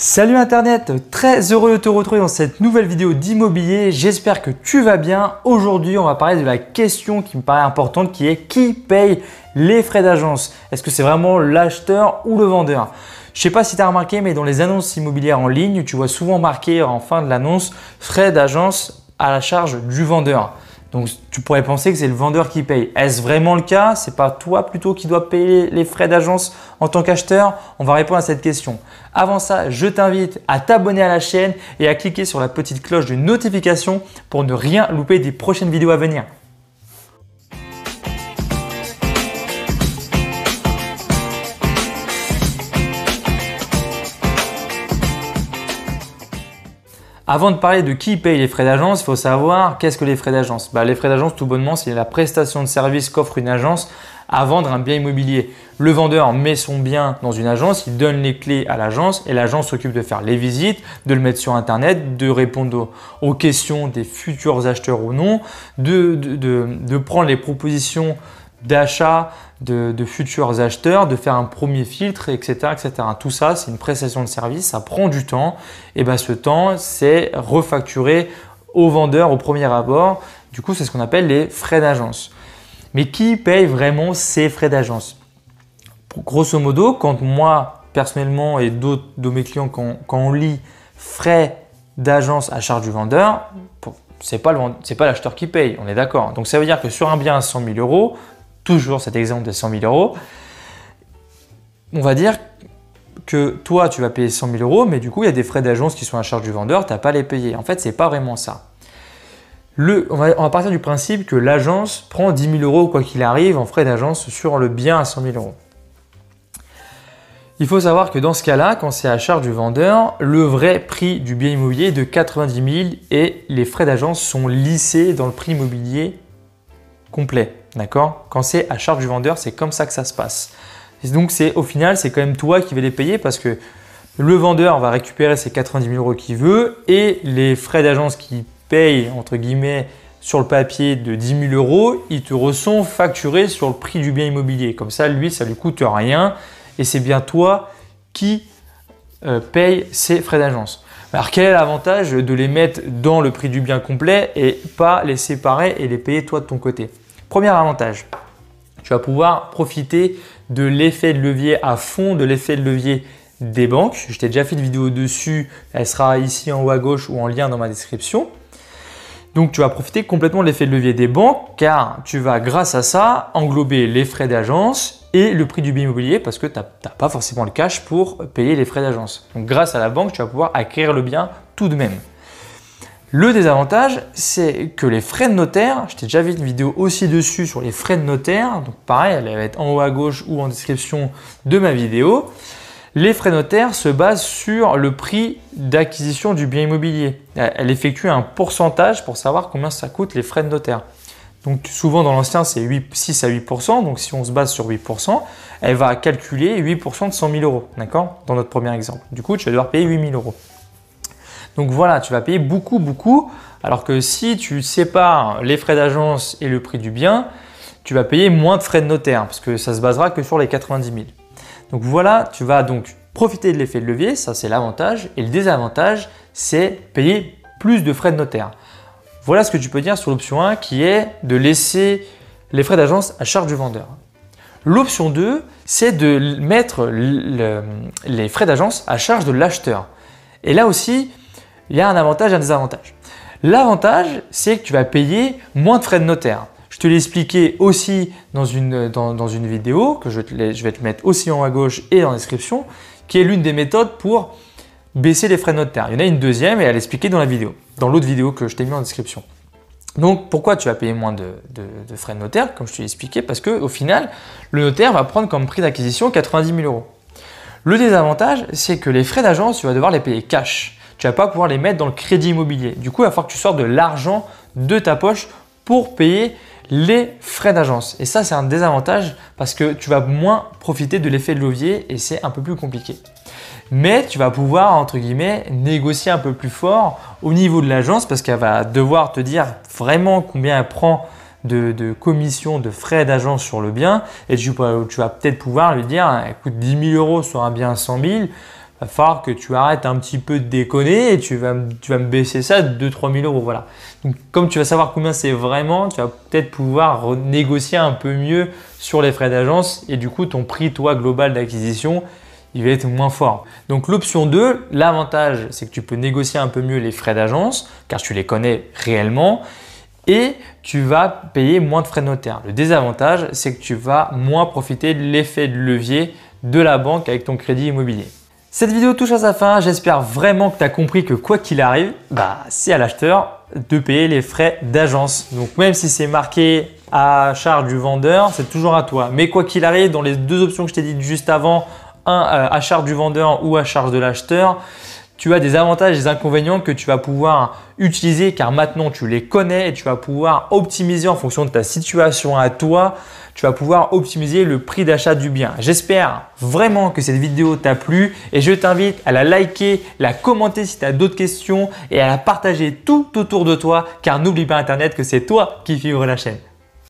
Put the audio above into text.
Salut Internet, très heureux de te retrouver dans cette nouvelle vidéo d'immobilier. J'espère que tu vas bien. Aujourd'hui, on va parler de la question qui me paraît importante qui est qui paye les frais d'agence Est-ce que c'est vraiment l'acheteur ou le vendeur je ne sais pas si tu as remarqué, mais dans les annonces immobilières en ligne, tu vois souvent marqué en fin de l'annonce frais d'agence à la charge du vendeur. Donc tu pourrais penser que c'est le vendeur qui paye. Est-ce vraiment le cas C'est pas toi plutôt qui dois payer les frais d'agence en tant qu'acheteur On va répondre à cette question. Avant ça, je t'invite à t'abonner à la chaîne et à cliquer sur la petite cloche de notification pour ne rien louper des prochaines vidéos à venir. Avant de parler de qui paye les frais d'agence, il faut savoir qu'est-ce que les frais d'agence. Bah, les frais d'agence, tout bonnement, c'est la prestation de service qu'offre une agence à vendre un bien immobilier. Le vendeur met son bien dans une agence, il donne les clés à l'agence et l'agence s'occupe de faire les visites, de le mettre sur Internet, de répondre aux, questions des futurs acheteurs ou non, de prendre les propositions d'achat de, futurs acheteurs, de faire un premier filtre, etc. etc. Tout ça, c'est une prestation de service, ça prend du temps. Et bien ce temps, c'est refacturé au vendeur au premier abord. Du coup, c'est ce qu'on appelle les frais d'agence. Mais qui paye vraiment ces frais d'agence Grosso modo, quand moi, personnellement, et d'autres de mes clients, quand, on lit frais d'agence à charge du vendeur, c'est pas l'acheteur qui paye, on est d'accord. Donc ça veut dire que sur un bien à 100 000 euros, toujours cet exemple de 100 000 euros, on va dire que toi, tu vas payer 100 000 euros, mais du coup, il y a des frais d'agence qui sont à charge du vendeur, tu n'as pas à les payer. En fait, c'est pas vraiment ça. on, va, partir du principe que l'agence prend 10 000 euros, quoi qu'il arrive, en frais d'agence sur le bien à 100 000 euros. Il faut savoir que dans ce cas-là, quand c'est à charge du vendeur, le vrai prix du bien immobilier est de 90 000 et les frais d'agence sont lissés dans le prix immobilier complet. D'accord Quand c'est à charge du vendeur, c'est comme ça que ça se passe. donc c'est au final, c'est quand même toi qui vas les payer parce que le vendeur va récupérer ses 90 000 euros qu'il veut et les frais d'agence qui paye, entre guillemets, sur le papier de 10 000 euros, ils te ressent facturés sur le prix du bien immobilier. Comme ça, lui, ça ne lui coûte rien et c'est bien toi qui euh, paye ses frais d'agence. Alors quel est l'avantage de les mettre dans le prix du bien complet et pas les séparer et les payer toi de ton côté Premier avantage, tu vas pouvoir profiter de l'effet de levier à fond, de l'effet de levier des banques. Je t'ai déjà fait une vidéo dessus, elle sera ici en haut à gauche ou en lien dans ma description. Donc tu vas profiter complètement de l'effet de levier des banques car tu vas grâce à ça englober les frais d'agence et le prix du bien immobilier parce que tu n'as pas forcément le cash pour payer les frais d'agence. Donc grâce à la banque, tu vas pouvoir acquérir le bien tout de même. Le désavantage, c'est que les frais de notaire, je t'ai déjà vu une vidéo aussi dessus sur les frais de notaire, donc pareil, elle va être en haut à gauche ou en description de ma vidéo. Les frais de notaire se basent sur le prix d'acquisition du bien immobilier. Elle effectue un pourcentage pour savoir combien ça coûte les frais de notaire. Donc souvent dans l'ancien, c'est 6 à 8%, donc si on se base sur 8%, elle va calculer 8% de 100 000 euros, d'accord Dans notre premier exemple. Du coup, tu vas devoir payer 8 000 euros. Donc voilà, tu vas payer beaucoup, beaucoup. Alors que si tu sépares les frais d'agence et le prix du bien, tu vas payer moins de frais de notaire parce que ça se basera que sur les 90 000. Donc voilà, tu vas donc profiter de l'effet de levier, ça c'est l'avantage. Et le désavantage, c'est payer plus de frais de notaire. Voilà ce que tu peux dire sur l'option 1 qui est de laisser les frais d'agence à charge du vendeur. L'option 2, c'est de mettre les frais d'agence à charge de l'acheteur. Et là aussi, il y a un avantage et un désavantage. L'avantage, c'est que tu vas payer moins de frais de notaire. Je te l'ai expliqué aussi dans une, vidéo que je, vais te mettre aussi en haut à gauche et en description, qui est l'une des méthodes pour baisser les frais de notaire. Il y en a une deuxième et elle est expliquée dans la vidéo, dans l'autre vidéo que je t'ai mis en description. Donc pourquoi tu vas payer moins de, de frais de notaire, comme je te l'ai expliqué, parce qu'au final, le notaire va prendre comme prix d'acquisition 90 000 euros. Le désavantage, c'est que les frais d'agence, tu vas devoir les payer cash tu vas pas pouvoir les mettre dans le crédit immobilier. Du coup, il va falloir que tu sortes de l'argent de ta poche pour payer les frais d'agence. Et ça, c'est un désavantage parce que tu vas moins profiter de l'effet de levier et c'est un peu plus compliqué. Mais tu vas pouvoir, entre guillemets, négocier un peu plus fort au niveau de l'agence parce qu'elle va devoir te dire vraiment combien elle prend de, de commission, de frais d'agence sur le bien. Et tu, vas peut-être pouvoir lui dire, hein, écoute, 10 000 euros sur un bien à 100 000, va falloir que tu arrêtes un petit peu de déconner et tu vas, me baisser ça de 2-3 000 euros. Voilà. Donc, comme tu vas savoir combien c'est vraiment, tu vas peut-être pouvoir négocier un peu mieux sur les frais d'agence et du coup, ton prix, toi, global d'acquisition, il va être moins fort. Donc, l'option 2, l'avantage, c'est que tu peux négocier un peu mieux les frais d'agence car tu les connais réellement et tu vas payer moins de frais de notaire. Le désavantage, c'est que tu vas moins profiter de l'effet de levier de la banque avec ton crédit immobilier. Cette vidéo touche à sa fin, j'espère vraiment que tu as compris que quoi qu'il arrive, bah, c'est à l'acheteur de payer les frais d'agence. Donc même si c'est marqué à charge du vendeur, c'est toujours à toi. Mais quoi qu'il arrive, dans les deux options que je t'ai dites juste avant, un euh, à charge du vendeur ou à charge de l'acheteur, tu as des avantages et des inconvénients que tu vas pouvoir utiliser car maintenant tu les connais et tu vas pouvoir optimiser en fonction de ta situation à toi. Tu vas pouvoir optimiser le prix d'achat du bien. J'espère vraiment que cette vidéo t'a plu et je t'invite à la liker, la commenter si tu as d'autres questions et à la partager tout autour de toi car n'oublie pas Internet que c'est toi qui vivre la chaîne.